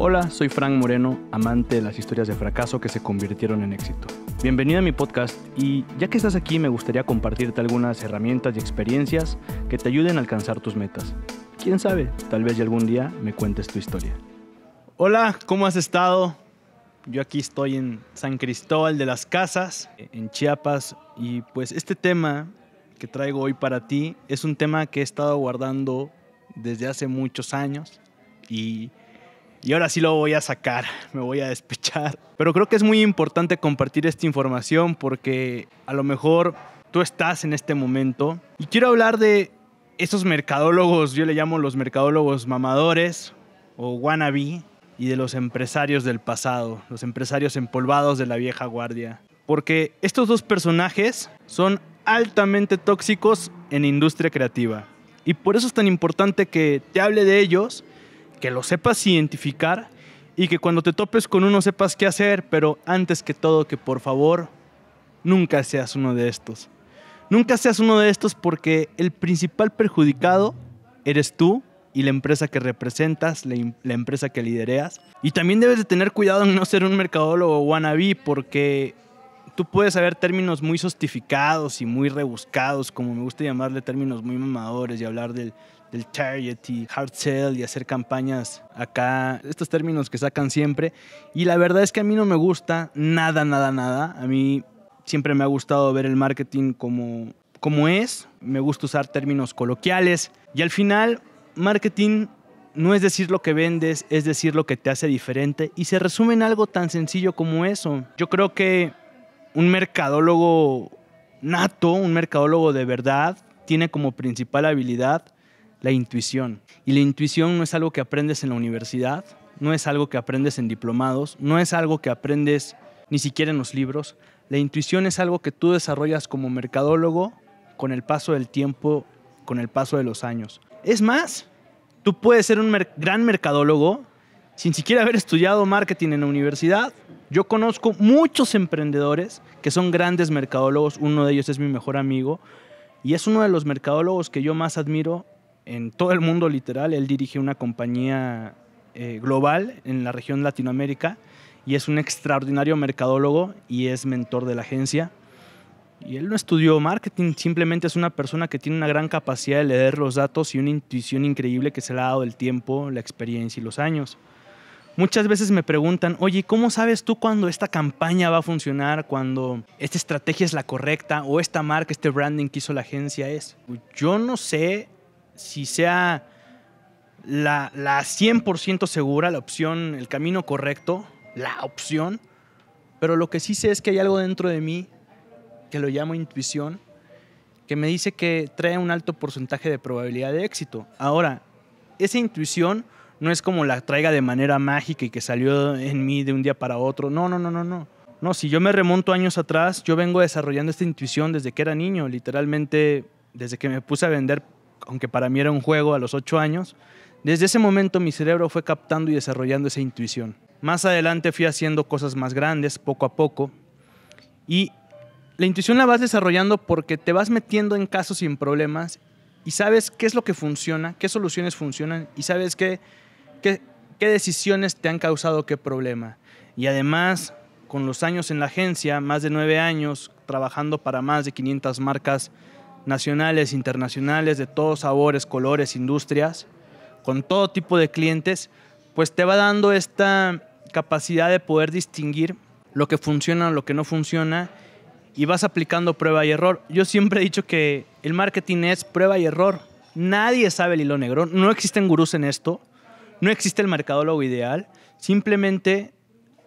Hola, soy Frank Moreno, amante de las historias de fracaso que se convirtieron en éxito. Bienvenido a mi podcast y ya que estás aquí me gustaría compartirte algunas herramientas y experiencias que te ayuden a alcanzar tus metas. Quién sabe, tal vez algún día me cuentes tu historia. Hola, ¿cómo has estado? Yo aquí estoy en San Cristóbal de las Casas, en Chiapas, y pues este tema que traigo hoy para ti es un tema que he estado guardando desde hace muchos años y y ahora sí lo voy a sacar, me voy a despechar. Pero creo que es muy importante compartir esta información porque a lo mejor tú estás en este momento. Y quiero hablar de esos mercadólogos, yo le llamo los mercadólogos mamadores o wannabe, y de los empresarios del pasado, los empresarios empolvados de la vieja guardia. Porque estos dos personajes son altamente tóxicos en industria creativa. Y por eso es tan importante que te hable de ellos que lo sepas identificar y que cuando te topes con uno sepas qué hacer, pero antes que todo que por favor nunca seas uno de estos. Nunca seas uno de estos porque el principal perjudicado eres tú y la empresa que representas, la, empresa que lidereas. Y también debes de tener cuidado en no ser un mercadólogo wannabe porque tú puedes saber términos muy sostificados y muy rebuscados, como me gusta llamarle términos muy mamadores y hablar del, del y hard sell y hacer campañas acá, estos términos que sacan siempre. Y la verdad es que a mí no me gusta nada, nada, nada. A mí siempre me ha gustado ver el marketing como, como es. Me gusta usar términos coloquiales. Y al final, marketing no es decir lo que vendes, es decir lo que te hace diferente. Y se resume en algo tan sencillo como eso. Yo creo que un mercadólogo nato, un mercadólogo de verdad, tiene como principal habilidad la intuición. Y la intuición no es algo que aprendes en la universidad, no es algo que aprendes en diplomados, no es algo que aprendes ni siquiera en los libros. La intuición es algo que tú desarrollas como mercadólogo con el paso del tiempo, con el paso de los años. Es más, tú puedes ser un gran mercadólogo sin siquiera haber estudiado marketing en la universidad. Yo conozco muchos emprendedores que son grandes mercadólogos, uno de ellos es mi mejor amigo y es uno de los mercadólogos que yo más admiro en todo el mundo literal. Él dirige una compañía eh, global en la región Latinoamérica y es un extraordinario mercadólogo y es mentor de la agencia. Y él no estudió marketing, simplemente es una persona que tiene una gran capacidad de leer los datos y una intuición increíble que se le ha dado el tiempo, la experiencia y los años. Muchas veces me preguntan, oye, ¿cómo sabes tú cuando esta campaña va a funcionar, cuando esta estrategia es la correcta o esta marca, este branding que hizo la agencia es? Yo no sé si sea la, la 100% segura, la opción, el camino correcto, la opción, pero lo que sí sé es que hay algo dentro de mí, que lo llamo intuición, que me dice que trae un alto porcentaje de probabilidad de éxito. Ahora, esa intuición no es como la traiga de manera mágica y que salió en mí de un día para otro. No, no, no, no, no. No, si yo me remonto años atrás, yo vengo desarrollando esta intuición desde que era niño, literalmente desde que me puse a vender aunque para mí era un juego a los ocho años, desde ese momento mi cerebro fue captando y desarrollando esa intuición. Más adelante fui haciendo cosas más grandes, poco a poco, y la intuición la vas desarrollando porque te vas metiendo en casos sin problemas y sabes qué es lo que funciona, qué soluciones funcionan y sabes qué, qué, qué decisiones te han causado qué problema. Y además, con los años en la agencia, más de nueve años, trabajando para más de 500 marcas nacionales, internacionales, de todos sabores, colores, industrias, con todo tipo de clientes, pues te va dando esta capacidad de poder distinguir lo que funciona lo que no funciona y vas aplicando prueba y error. Yo siempre he dicho que el marketing es prueba y error. Nadie sabe el hilo negro, no existen gurús en esto, no existe el mercadólogo ideal, simplemente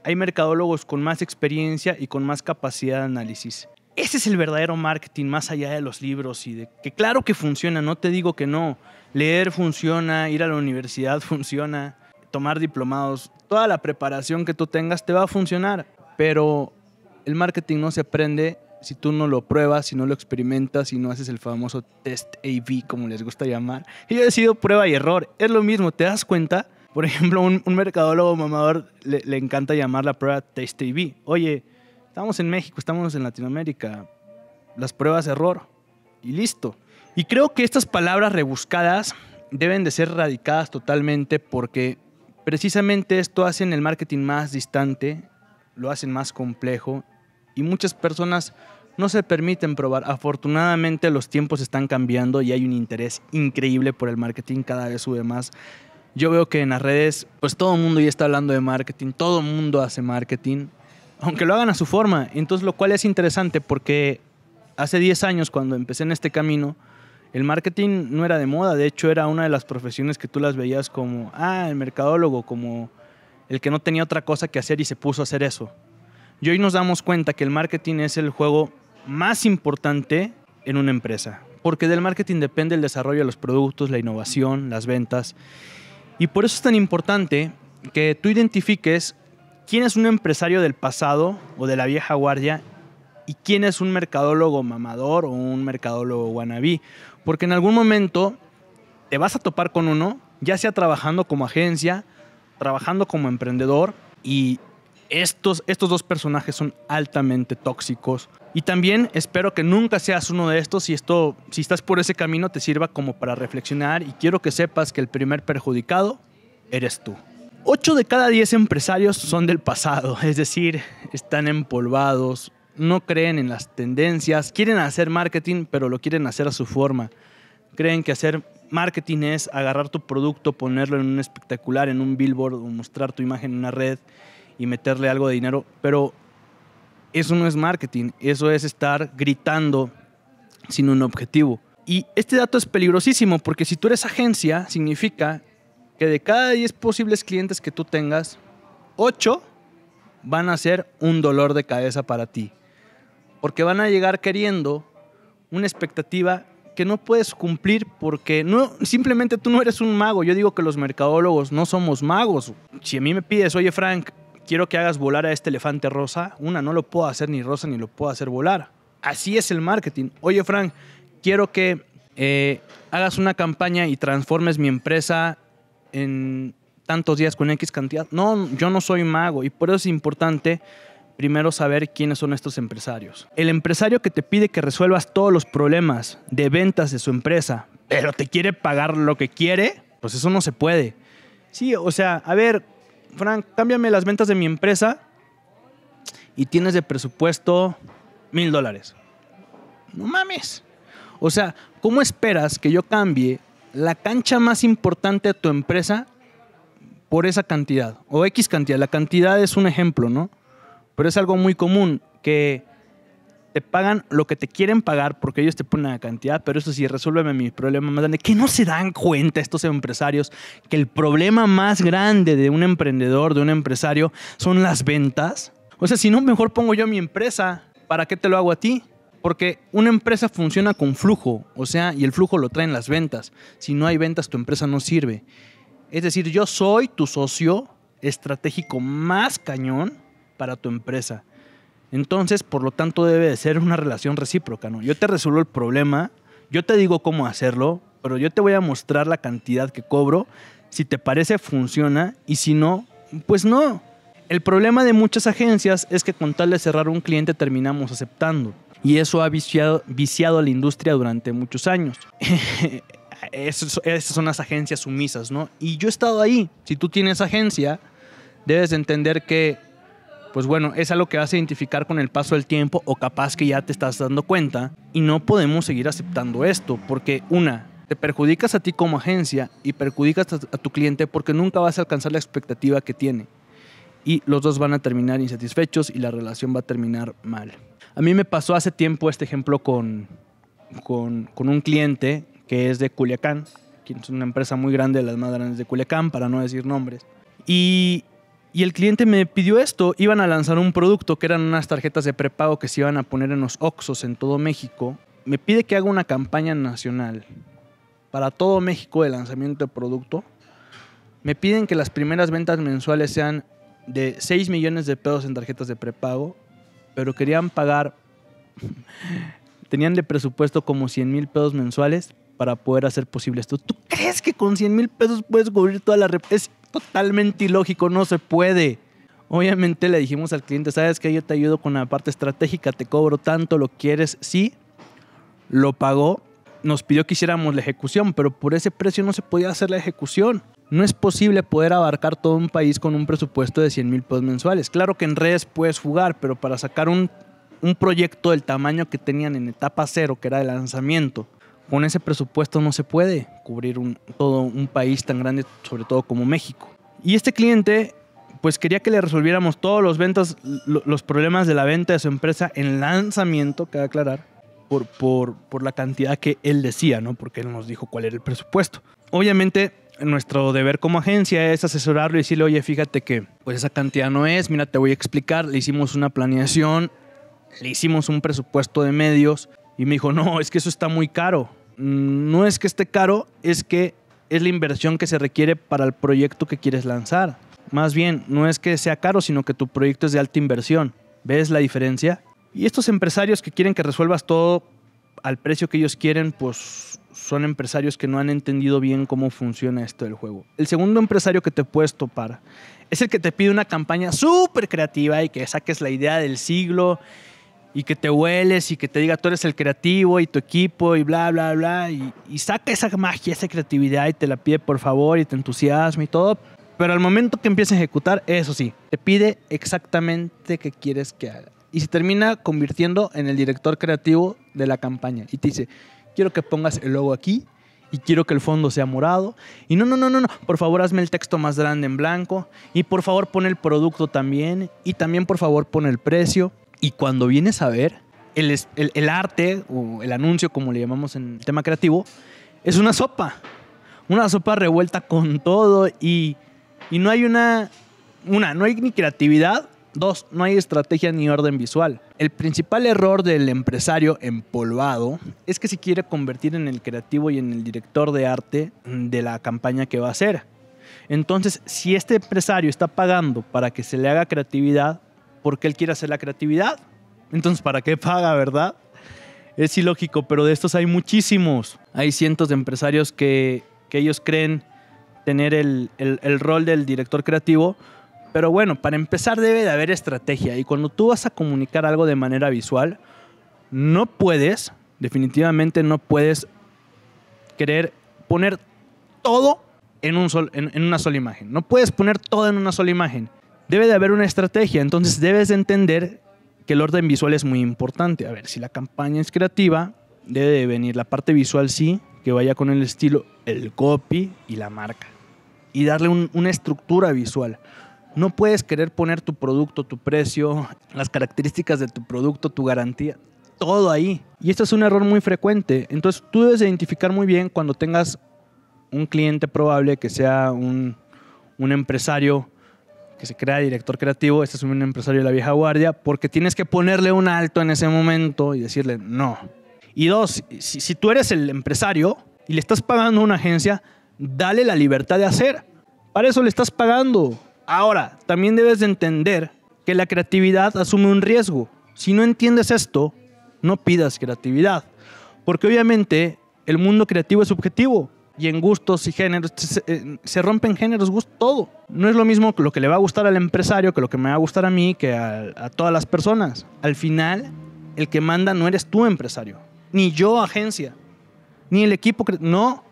hay mercadólogos con más experiencia y con más capacidad de análisis. Ese es el verdadero marketing más allá de los libros y de que claro que funciona, no te digo que no. Leer funciona, ir a la universidad funciona, tomar diplomados, toda la preparación que tú tengas te va a funcionar, pero el marketing no se aprende si tú no lo pruebas, si no lo experimentas, si no haces el famoso test AV, como les gusta llamar. Y yo he sido prueba y error. Es lo mismo, te das cuenta. Por ejemplo, un, un mercadólogo mamador le, encanta llamar la prueba test AV. Oye, Estamos en México, estamos en Latinoamérica. Las pruebas de error. Y listo. Y creo que estas palabras rebuscadas deben de ser radicadas totalmente porque precisamente esto hacen el marketing más distante, lo hacen más complejo y muchas personas no se permiten probar. Afortunadamente los tiempos están cambiando y hay un interés increíble por el marketing, cada vez sube más. Yo veo que en las redes, pues todo el mundo ya está hablando de marketing, todo el mundo hace marketing aunque lo hagan a su forma. Entonces, lo cual es interesante porque hace 10 años, cuando empecé en este camino, el marketing no era de moda. De hecho, era una de las profesiones que tú las veías como, ah, el mercadólogo, como el que no tenía otra cosa que hacer y se puso a hacer eso. Y hoy nos damos cuenta que el marketing es el juego más importante en una empresa, porque del marketing depende el desarrollo de los productos, la innovación, las ventas. Y por eso es tan importante que tú identifiques ¿Quién es un empresario del pasado o de la vieja guardia? ¿Y quién es un mercadólogo mamador o un mercadólogo wannabe? Porque en algún momento te vas a topar con uno, ya sea trabajando como agencia, trabajando como emprendedor, y estos, estos dos personajes son altamente tóxicos. Y también espero que nunca seas uno de estos y esto, si estás por ese camino, te sirva como para reflexionar y quiero que sepas que el primer perjudicado eres tú. 8 de cada 10 empresarios son del pasado, es decir, están empolvados, no creen en las tendencias, quieren hacer marketing, pero lo quieren hacer a su forma. Creen que hacer marketing es agarrar tu producto, ponerlo en un espectacular, en un billboard o mostrar tu imagen en una red y meterle algo de dinero, pero eso no es marketing, eso es estar gritando sin un objetivo. Y este dato es peligrosísimo porque si tú eres agencia, significa que de cada 10 posibles clientes que tú tengas, 8 van a ser un dolor de cabeza para ti. Porque van a llegar queriendo una expectativa que no puedes cumplir porque no, simplemente tú no eres un mago. Yo digo que los mercadólogos no somos magos. Si a mí me pides, oye Frank, quiero que hagas volar a este elefante rosa, una, no lo puedo hacer ni rosa ni lo puedo hacer volar. Así es el marketing. Oye Frank, quiero que eh, hagas una campaña y transformes mi empresa en tantos días con X cantidad. No, yo no soy mago y por eso es importante primero saber quiénes son estos empresarios. El empresario que te pide que resuelvas todos los problemas de ventas de su empresa, pero te quiere pagar lo que quiere, pues eso no se puede. Sí, o sea, a ver, Frank, cámbiame las ventas de mi empresa y tienes de presupuesto mil dólares. No mames. O sea, ¿cómo esperas que yo cambie la cancha más importante a tu empresa por esa cantidad, o X cantidad. La cantidad es un ejemplo, ¿no? Pero es algo muy común que te pagan lo que te quieren pagar porque ellos te ponen la cantidad, pero eso sí, resuélveme mi problema más grande. Que no se dan cuenta estos empresarios que el problema más grande de un emprendedor, de un empresario, son las ventas. O sea, si no, mejor pongo yo mi empresa. ¿Para qué te lo hago a ti? Porque una empresa funciona con flujo, o sea, y el flujo lo traen las ventas. Si no hay ventas, tu empresa no sirve. Es decir, yo soy tu socio estratégico más cañón para tu empresa. Entonces, por lo tanto, debe de ser una relación recíproca, ¿no? Yo te resuelvo el problema, yo te digo cómo hacerlo, pero yo te voy a mostrar la cantidad que cobro. Si te parece, funciona, y si no, pues no. El problema de muchas agencias es que con tal de cerrar un cliente terminamos aceptando y eso ha viciado, a la industria durante muchos años. Esas son las agencias sumisas, ¿no? Y yo he estado ahí. Si tú tienes agencia, debes entender que, pues bueno, es algo que vas a identificar con el paso del tiempo o capaz que ya te estás dando cuenta. Y no podemos seguir aceptando esto, porque una, te perjudicas a ti como agencia y perjudicas a tu cliente porque nunca vas a alcanzar la expectativa que tiene y los dos van a terminar insatisfechos y la relación va a terminar mal. A mí me pasó hace tiempo este ejemplo con, con, un cliente que es de Culiacán, que es una empresa muy grande, de las más grandes de Culiacán, para no decir nombres. Y, y el cliente me pidió esto, iban a lanzar un producto que eran unas tarjetas de prepago que se iban a poner en los Oxos en todo México. Me pide que haga una campaña nacional para todo México de lanzamiento de producto. Me piden que las primeras ventas mensuales sean de 6 millones de pesos en tarjetas de prepago, pero querían pagar, tenían de presupuesto como 100 mil pesos mensuales para poder hacer posible esto. ¿Tú crees que con 100 mil pesos puedes cubrir toda la rep? Es totalmente ilógico, no se puede. Obviamente le dijimos al cliente, sabes que yo te ayudo con la parte estratégica, te cobro tanto, lo quieres, sí, lo pagó, nos pidió que hiciéramos la ejecución, pero por ese precio no se podía hacer la ejecución. No es posible poder abarcar todo un país con un presupuesto de 100 mil pesos mensuales. Claro que en redes puedes jugar, pero para sacar un, proyecto del tamaño que tenían en etapa cero, que era de lanzamiento, con ese presupuesto no se puede cubrir un, todo un país tan grande, sobre todo como México. Y este cliente, pues quería que le resolviéramos todos los ventas, los problemas de la venta de su empresa en lanzamiento, que aclarar, por, por, por la cantidad que él decía, ¿no? Porque él nos dijo cuál era el presupuesto. Obviamente, nuestro deber como agencia es asesorarlo y decirle, oye, fíjate que pues esa cantidad no es, mira, te voy a explicar, le hicimos una planeación, le hicimos un presupuesto de medios y me dijo, no, es que eso está muy caro. Mm, no es que esté caro, es que es la inversión que se requiere para el proyecto que quieres lanzar. Más bien, no es que sea caro, sino que tu proyecto es de alta inversión. ¿Ves la diferencia? Y estos empresarios que quieren que resuelvas todo al precio que ellos quieren, pues son empresarios que no han entendido bien cómo funciona esto del juego. El segundo empresario que te puedes topar es el que te pide una campaña súper creativa y que saques la idea del siglo y que te hueles y que te diga tú eres el creativo y tu equipo y bla, bla, bla. Y, saca esa magia, esa creatividad y te la pide por favor y te entusiasma y todo. Pero al momento que empieza a ejecutar, eso sí, te pide exactamente qué quieres que haga. Y se termina convirtiendo en el director creativo de la campaña. Y te dice, quiero que pongas el logo aquí y quiero que el fondo sea morado. Y no, no, no, no, no, por favor hazme el texto más grande en blanco y por favor pon el producto también y también por favor pon el precio. Y cuando vienes a ver, el, el, arte o el anuncio, como le llamamos en el tema creativo, es una sopa. Una sopa revuelta con todo y, no hay una, una, no hay ni creatividad Dos, no hay estrategia ni orden visual. El principal error del empresario empolvado es que se quiere convertir en el creativo y en el director de arte de la campaña que va a hacer. Entonces, si este empresario está pagando para que se le haga creatividad, ¿por qué él quiere hacer la creatividad? Entonces, ¿para qué paga, verdad? Es ilógico, pero de estos hay muchísimos. Hay cientos de empresarios que, ellos creen tener el, el rol del director creativo, pero bueno, para empezar debe de haber estrategia y cuando tú vas a comunicar algo de manera visual, no puedes, definitivamente no puedes querer poner todo en, un en, una sola imagen. No puedes poner todo en una sola imagen. Debe de haber una estrategia, entonces debes de entender que el orden visual es muy importante. A ver, si la campaña es creativa, debe de venir la parte visual sí, que vaya con el estilo, el copy y la marca. Y darle una estructura visual. No puedes querer poner tu producto, tu precio, las características de tu producto, tu garantía, todo ahí. Y esto es un error muy frecuente. Entonces tú debes identificar muy bien cuando tengas un cliente probable que sea un, empresario que se crea director creativo, este es un empresario de la vieja guardia, porque tienes que ponerle un alto en ese momento y decirle no. Y dos, si, si tú eres el empresario y le estás pagando a una agencia, dale la libertad de hacer. Para eso le estás pagando. Ahora, también debes de entender que la creatividad asume un riesgo. Si no entiendes esto, no pidas creatividad. Porque obviamente el mundo creativo es subjetivo y en gustos y géneros se, rompen géneros, gusto, todo. No es lo mismo lo que le va a gustar al empresario que lo que me va a gustar a mí, que a, a todas las personas. Al final, el que manda no eres tú empresario, ni yo agencia, ni el equipo, no,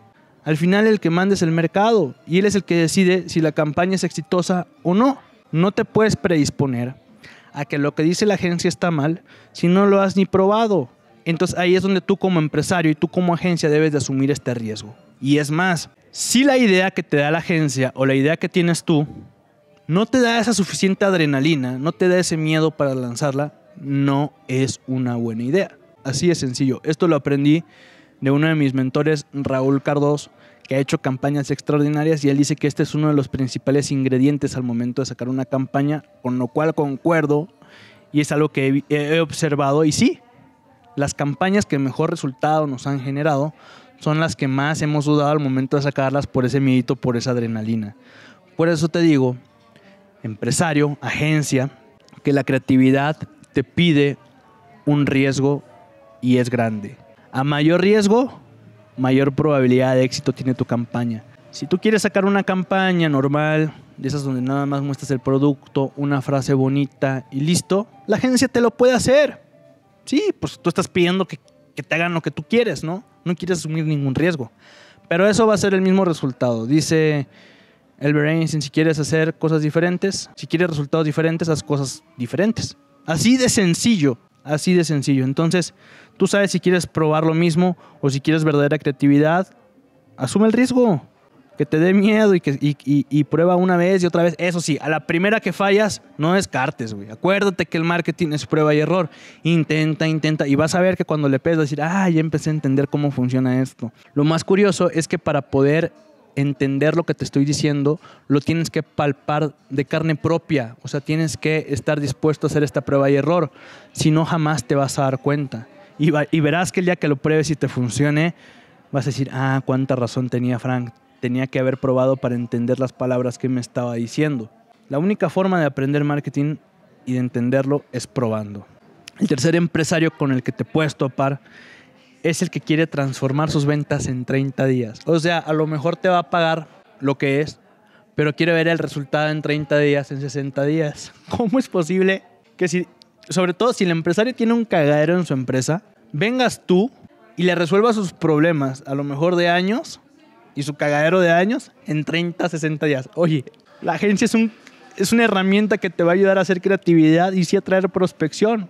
al final el que manda es el mercado y él es el que decide si la campaña es exitosa o no. No te puedes predisponer a que lo que dice la agencia está mal si no lo has ni probado. Entonces ahí es donde tú como empresario y tú como agencia debes de asumir este riesgo. Y es más, si la idea que te da la agencia o la idea que tienes tú no te da esa suficiente adrenalina, no te da ese miedo para lanzarla, no es una buena idea. Así es sencillo. Esto lo aprendí de uno de mis mentores, Raúl Cardos, que ha hecho campañas extraordinarias y él dice que este es uno de los principales ingredientes al momento de sacar una campaña, con lo cual concuerdo y es algo que he, he observado y sí, las campañas que mejor resultado nos han generado son las que más hemos dudado al momento de sacarlas por ese miedito, por esa adrenalina. Por eso te digo, empresario, agencia, que la creatividad te pide un riesgo y es grande. A mayor riesgo, mayor probabilidad de éxito tiene tu campaña. Si tú quieres sacar una campaña normal, de esas donde nada más muestras el producto, una frase bonita y listo, la agencia te lo puede hacer. Sí, pues tú estás pidiendo que, te hagan lo que tú quieres, ¿no? No quieres asumir ningún riesgo. Pero eso va a ser el mismo resultado. Dice Albert Einstein, si quieres hacer cosas diferentes, si quieres resultados diferentes, haz cosas diferentes. Así de sencillo. Así de sencillo. Entonces, tú sabes si quieres probar lo mismo o si quieres verdadera creatividad, asume el riesgo. Que te dé miedo y, que, y, prueba una vez y otra vez. Eso sí, a la primera que fallas, no descartes, güey. Acuérdate que el marketing es prueba y error. Intenta, intenta. Y vas a ver que cuando le pegas, a decir, ah, ya empecé a entender cómo funciona esto. Lo más curioso es que para poder entender lo que te estoy diciendo, lo tienes que palpar de carne propia, o sea, tienes que estar dispuesto a hacer esta prueba y error, si no jamás te vas a dar cuenta. Y, verás que el día que lo pruebes y te funcione, vas a decir, ah, cuánta razón tenía Frank, tenía que haber probado para entender las palabras que me estaba diciendo. La única forma de aprender marketing y de entenderlo es probando. El tercer empresario con el que te puedes topar es el que quiere transformar sus ventas en 30 días. O sea, a lo mejor te va a pagar lo que es, pero quiere ver el resultado en 30 días, en 60 días. ¿Cómo es posible que si, sobre todo si el empresario tiene un cagadero en su empresa, vengas tú y le resuelvas sus problemas, a lo mejor de años, y su cagadero de años, en 30, 60 días? Oye, la agencia es, un, es una herramienta que te va a ayudar a hacer creatividad y sí a traer prospección.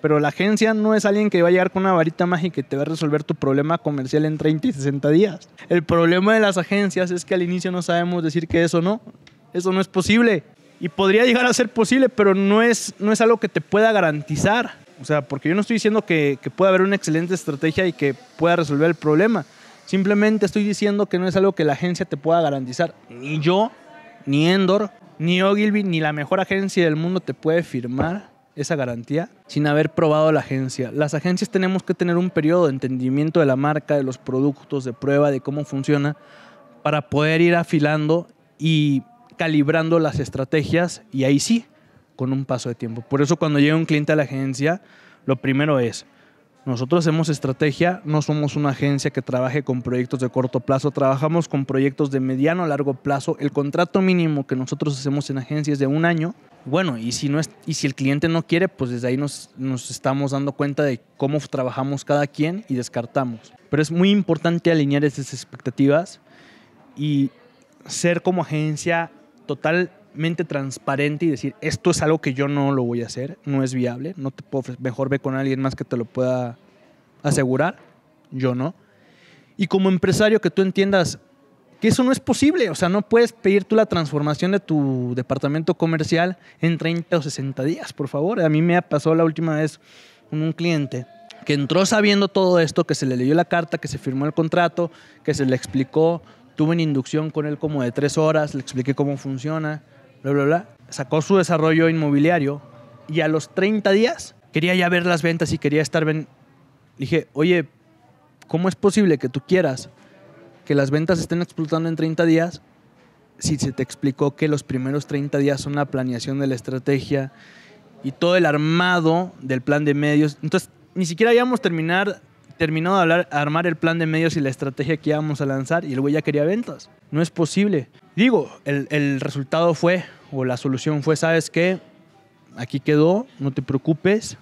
Pero la agencia no es alguien que va a llegar con una varita mágica y te va a resolver tu problema comercial en 30 y 60 días. El problema de las agencias es que al inicio no sabemos decir que eso no. Eso no es posible. Y podría llegar a ser posible, pero no es, no es algo que te pueda garantizar. O sea, porque yo no estoy diciendo que, que pueda haber una excelente estrategia y que pueda resolver el problema. Simplemente estoy diciendo que no es algo que la agencia te pueda garantizar. Ni yo, ni Endor, ni Ogilvy, ni la mejor agencia del mundo te puede firmar esa garantía sin haber probado la agencia. Las agencias tenemos que tener un periodo de entendimiento de la marca, de los productos, de prueba, de cómo funciona, para poder ir afilando y calibrando las estrategias y ahí sí, con un paso de tiempo. Por eso cuando llega un cliente a la agencia, lo primero es, nosotros hacemos estrategia, no somos una agencia que trabaje con proyectos de corto plazo, trabajamos con proyectos de mediano a largo plazo. El contrato mínimo que nosotros hacemos en agencia es de un año bueno, y si, no es, y si el cliente no quiere, pues desde ahí nos, nos estamos dando cuenta de cómo trabajamos cada quien y descartamos. Pero es muy importante alinear esas expectativas y ser como agencia totalmente transparente y decir, esto es algo que yo no lo voy a hacer, no es viable, no te puedo mejor ve con alguien más que te lo pueda asegurar, yo no. Y como empresario que tú entiendas que eso no es posible. O sea, no puedes pedir tú la transformación de tu departamento comercial en 30 o 60 días, por favor. A mí me pasó la última vez con un cliente que entró sabiendo todo esto, que se le leyó la carta, que se firmó el contrato, que se le explicó. Tuve una inducción con él como de tres horas, le expliqué cómo funciona, bla, bla, bla. Sacó su desarrollo inmobiliario y a los 30 días quería ya ver las ventas y quería estar... dije, oye, ¿cómo es posible que tú quieras que las ventas estén explotando en 30 días, si se te explicó que los primeros 30 días son la planeación de la estrategia y todo el armado del plan de medios. Entonces, ni siquiera habíamos terminar, terminado de hablar, armar el plan de medios y la estrategia que íbamos a lanzar y el ya quería ventas. No es posible. Digo, el, el resultado fue, o la solución fue, ¿sabes qué? Aquí quedó, no te preocupes,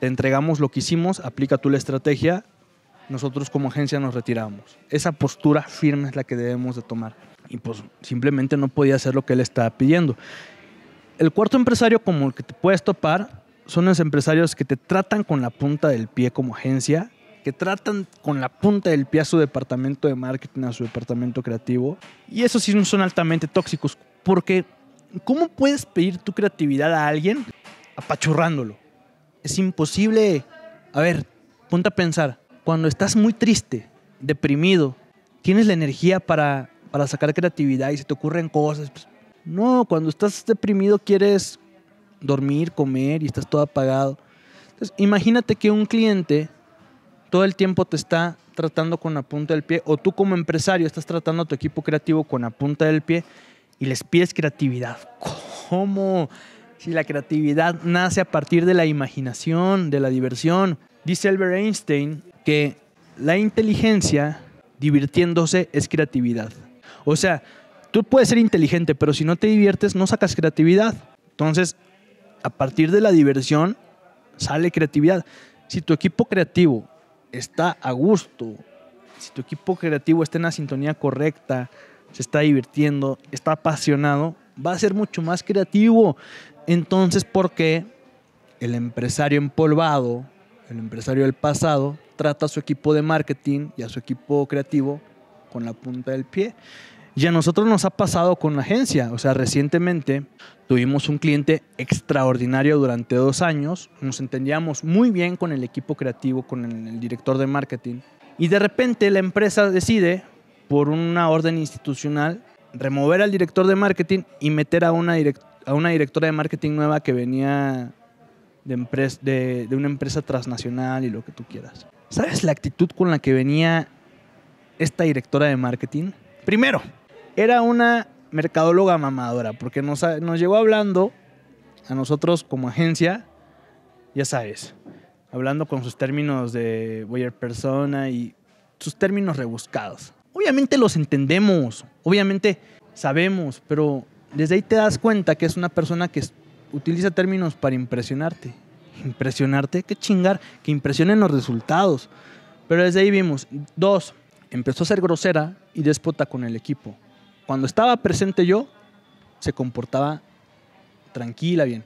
te entregamos lo que hicimos, aplica tú la estrategia nosotros como agencia nos retiramos. Esa postura firme es la que debemos de tomar. Y pues simplemente no podía hacer lo que él estaba pidiendo. El cuarto empresario como el que te puedes topar son los empresarios que te tratan con la punta del pie como agencia, que tratan con la punta del pie a su departamento de marketing, a su departamento creativo. Y esos sí son altamente tóxicos, porque ¿cómo puedes pedir tu creatividad a alguien apachurrándolo? Es imposible. A ver, ponte a pensar cuando estás muy triste, deprimido, tienes la energía para, para sacar creatividad y se te ocurren cosas. Pues, no, cuando estás deprimido quieres dormir, comer y estás todo apagado. imagínate que un cliente todo el tiempo te está tratando con la punta del pie o tú como empresario estás tratando a tu equipo creativo con la punta del pie y les pides creatividad. ¿Cómo? Si la creatividad nace a partir de la imaginación, de la diversión. Dice Albert Einstein que la inteligencia divirtiéndose es creatividad. O sea, tú puedes ser inteligente, pero si no te diviertes no sacas creatividad. Entonces, a partir de la diversión sale creatividad. Si tu equipo creativo está a gusto, si tu equipo creativo está en la sintonía correcta, se está divirtiendo, está apasionado, va a ser mucho más creativo. Entonces, ¿por qué el empresario empolvado, el empresario del pasado, trata a su equipo de marketing y a su equipo creativo con la punta del pie. Y a nosotros nos ha pasado con la agencia. O sea, recientemente tuvimos un cliente extraordinario durante dos años. Nos entendíamos muy bien con el equipo creativo, con el, director de marketing. Y de repente la empresa decide, por una orden institucional, remover al director de marketing y meter a una, a una directora de marketing nueva que venía de, de, una empresa transnacional y lo que tú quieras. ¿Sabes la actitud con la que venía esta directora de marketing? Primero, era una mercadóloga mamadora, porque nos, nos llegó hablando a nosotros como agencia, ya sabes, hablando con sus términos de buyer Persona y sus términos rebuscados. Obviamente los entendemos, obviamente sabemos, pero desde ahí te das cuenta que es una persona que utiliza términos para impresionarte impresionarte, qué chingar, que impresionen los resultados. Pero desde ahí vimos, dos, empezó a ser grosera y déspota con el equipo. Cuando estaba presente yo, se comportaba tranquila, bien.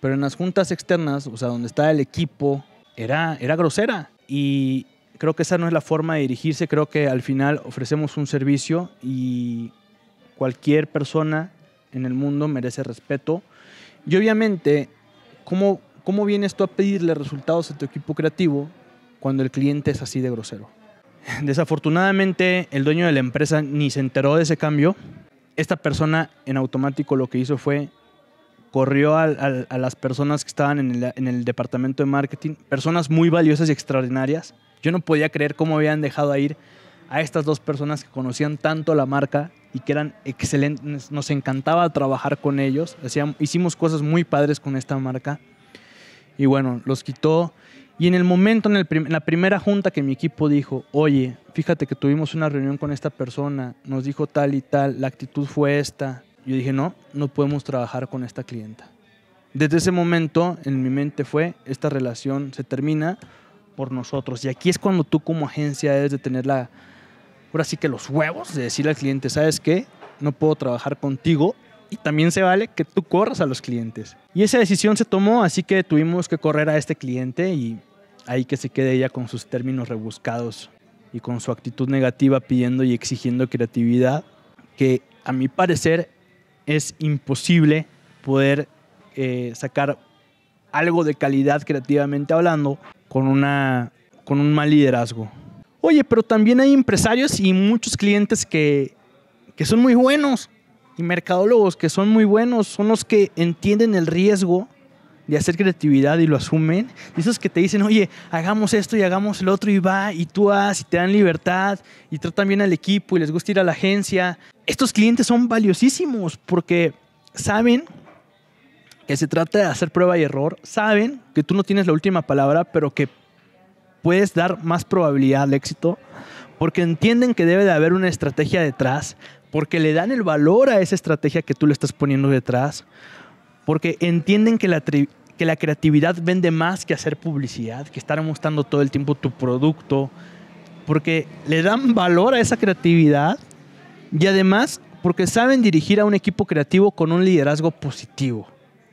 Pero en las juntas externas, o sea, donde estaba el equipo, era, era grosera. Y creo que esa no es la forma de dirigirse. Creo que al final ofrecemos un servicio y cualquier persona en el mundo merece respeto. Y obviamente, ¿cómo ¿Cómo vienes tú a pedirle resultados a tu equipo creativo cuando el cliente es así de grosero? Desafortunadamente, el dueño de la empresa ni se enteró de ese cambio. Esta persona en automático lo que hizo fue corrió a, las personas que estaban en el, departamento de marketing, personas muy valiosas y extraordinarias. Yo no podía creer cómo habían dejado ir a estas dos personas que conocían tanto la marca y que eran excelentes. Nos encantaba trabajar con ellos. Hacíamos, hicimos cosas muy padres con esta marca. Y bueno, los quitó. Y en el momento, en, la primera junta que mi equipo dijo, oye, fíjate que tuvimos una reunión con esta persona, nos dijo tal y tal, la actitud fue esta. Yo dije, no, no podemos trabajar con esta clienta. Desde ese momento, en mi mente fue, esta relación se termina por nosotros. Y aquí es cuando tú como agencia debes de tener la, ahora sí que los huevos de decirle al cliente, ¿sabes qué? No puedo trabajar contigo y también se vale que tú corras a los clientes. Y esa decisión se tomó, así que tuvimos que correr a este cliente y ahí que se quede ella con sus términos rebuscados y con su actitud negativa pidiendo y exigiendo creatividad, que a mi parecer es imposible poder eh, sacar algo de calidad creativamente hablando con, una, con un mal liderazgo. Oye, pero también hay empresarios y muchos clientes que, que son muy buenos, y mercadólogos que son muy buenos, son los que entienden el riesgo de hacer creatividad y lo asumen. esos que te dicen, oye, hagamos esto y hagamos el otro y va, y tú vas, y te dan libertad, y tratan bien al equipo, y les gusta ir a la agencia. Estos clientes son valiosísimos porque saben que se trata de hacer prueba y error, saben que tú no tienes la última palabra, pero que puedes dar más probabilidad al éxito, porque entienden que debe de haber una estrategia detrás, porque le dan el valor a esa estrategia que tú le estás poniendo detrás, porque entienden que la, que la creatividad vende más que hacer publicidad, que estar mostrando todo el tiempo tu producto, porque le dan valor a esa creatividad y además porque saben dirigir a un equipo creativo con un liderazgo positivo.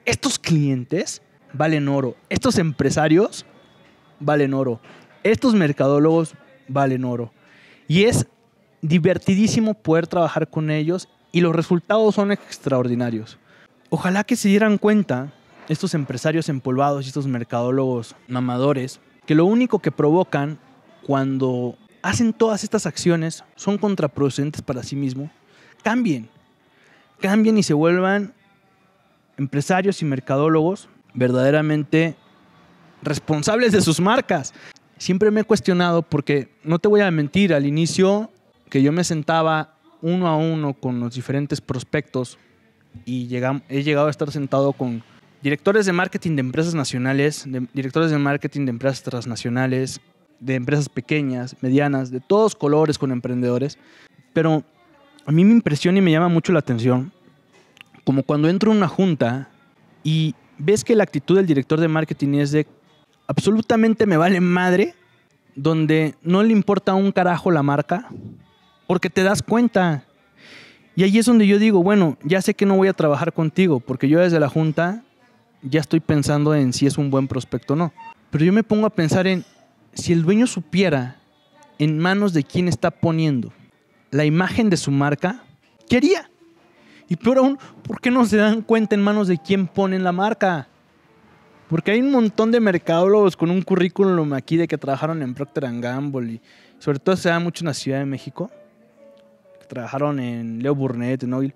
Estos clientes valen oro, estos empresarios valen oro, estos mercadólogos valen oro. Y es divertidísimo poder trabajar con ellos y los resultados son extraordinarios. Ojalá que se dieran cuenta estos empresarios empolvados y estos mercadólogos mamadores que lo único que provocan cuando hacen todas estas acciones son contraproducentes para sí mismos. Cambien, cambien y se vuelvan empresarios y mercadólogos verdaderamente responsables de sus marcas. Siempre me he cuestionado porque, no te voy a mentir, al inicio que yo me sentaba uno a uno con los diferentes prospectos y he llegado a estar sentado con directores de marketing de empresas nacionales, de, directores de marketing de empresas transnacionales, de empresas pequeñas, medianas, de todos colores con emprendedores. Pero a mí me impresiona y me llama mucho la atención, como cuando entro en una junta y ves que la actitud del director de marketing es de absolutamente me vale madre, donde no le importa un carajo la marca, porque te das cuenta. Y ahí es donde yo digo, bueno, ya sé que no voy a trabajar contigo, porque yo desde la junta ya estoy pensando en si es un buen prospecto o no. Pero yo me pongo a pensar en si el dueño supiera en manos de quién está poniendo la imagen de su marca, ¿qué haría? Y peor aún, ¿por qué no se dan cuenta en manos de quién ponen la marca? Porque hay un montón de mercadólogos con un currículum aquí de que trabajaron en Procter Gamble y sobre todo se da mucho en la Ciudad de México trabajaron en Leo Burnett, en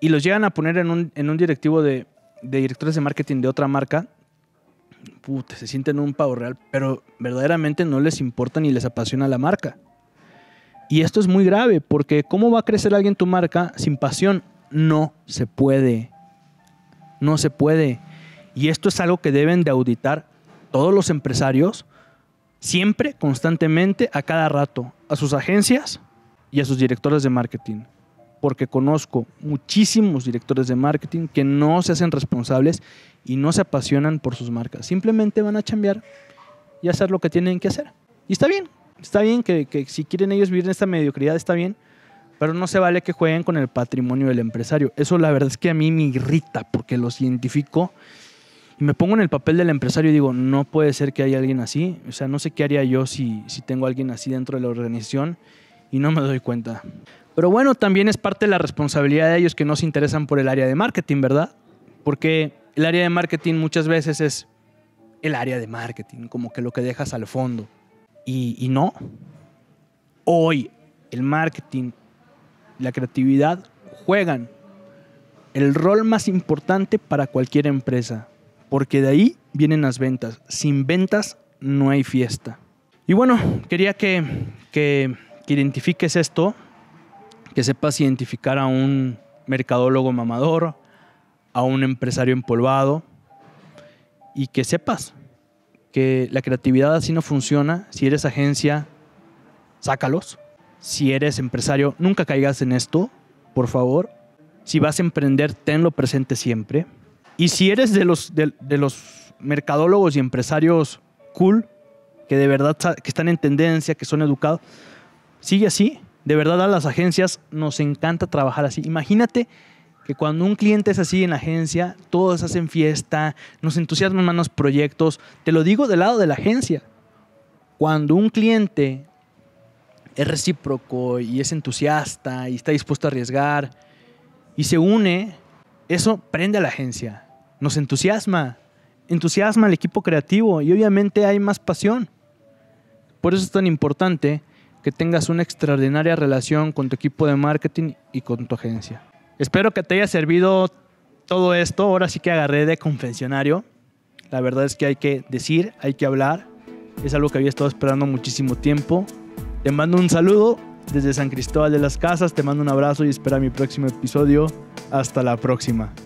y los llegan a poner en un, directivo de, directores de marketing de otra marca, se sienten un pavo real, pero verdaderamente no les importa ni les apasiona la marca. Y esto es muy grave, porque ¿cómo va a crecer alguien tu marca sin pasión? No se puede. No se puede. Y esto es algo que deben de auditar todos los empresarios, siempre, constantemente, a cada rato, a sus agencias, y a sus directores de marketing, porque conozco muchísimos directores de marketing que no se hacen responsables y no se apasionan por sus marcas. Simplemente van a cambiar y hacer lo que tienen que hacer. Y está bien, está bien que, si quieren ellos vivir en esta mediocridad, está bien, pero no se vale que jueguen con el patrimonio del empresario. Eso la verdad es que a mí me irrita porque los identifico y me pongo en el papel del empresario y digo, no puede ser que haya alguien así. O sea, no sé qué haría yo si, si tengo alguien así dentro de la organización y no me doy cuenta. Pero bueno, también es parte de la responsabilidad de ellos que no se interesan por el área de marketing, ¿verdad? Porque el área de marketing muchas veces es el área de marketing, como que lo que dejas al fondo. Y, no. Hoy el marketing, la creatividad juegan el rol más importante para cualquier empresa, porque de ahí vienen las ventas. Sin ventas no hay fiesta. Y bueno, quería que, que que identifiques esto, que sepas identificar a un mercadólogo mamador, a un empresario empolvado y que sepas que la creatividad así no funciona. Si eres agencia, sácalos. Si eres empresario, nunca caigas en esto, por favor. Si vas a emprender, tenlo presente siempre. Y si eres de los, los mercadólogos y empresarios cool, que de verdad que están en tendencia, que son educados, Sigue así. De verdad a las agencias nos encanta trabajar así. Imagínate que cuando un cliente es así en la agencia, todos hacen fiesta, nos entusiasman más proyectos. Te lo digo del lado de la agencia. Cuando un cliente es recíproco y es entusiasta y está dispuesto a arriesgar y se une, eso prende a la agencia, nos entusiasma, entusiasma al equipo creativo y obviamente hay más pasión. Por eso es tan importante que tengas una extraordinaria relación con tu equipo de marketing y con tu agencia. Espero que te haya servido todo esto. Ahora sí que agarré de confesionario. La verdad es que hay que decir, hay que hablar. Es algo que había estado esperando muchísimo tiempo. Te mando un saludo desde San Cristóbal de las Casas. Te mando un abrazo y espera mi próximo episodio. Hasta la próxima.